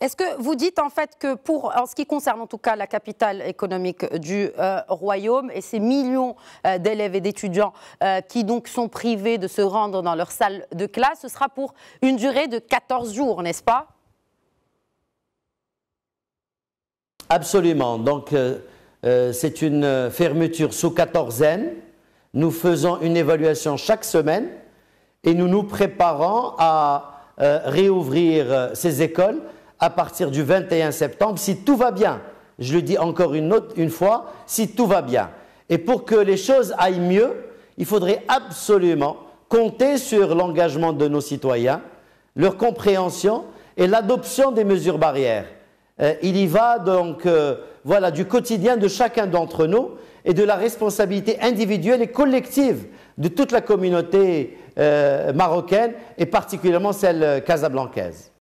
Est-ce que vous dites en fait que pour, en ce qui concerne en tout cas la capitale économique du euh, Royaume et ces millions euh, d'élèves et d'étudiants euh, qui donc sont privés de se rendre dans leur salle de classe, ce sera pour une durée de 14 jours, n'est-ce pas Absolument. Donc c'est une fermeture sous 14 quatorzaine. Nous faisons une évaluation chaque semaine et nous nous préparons à réouvrir ces écoles à partir du 21 septembre, si tout va bien. Je le dis encore une, autre, une fois, si tout va bien. Et pour que les choses aillent mieux, il faudrait absolument compter sur l'engagement de nos citoyens, leur compréhension et l'adoption des mesures barrières. Euh, il y va donc euh, voilà, du quotidien de chacun d'entre nous et de la responsabilité individuelle et collective de toute la communauté euh, marocaine et particulièrement celle casablancaise.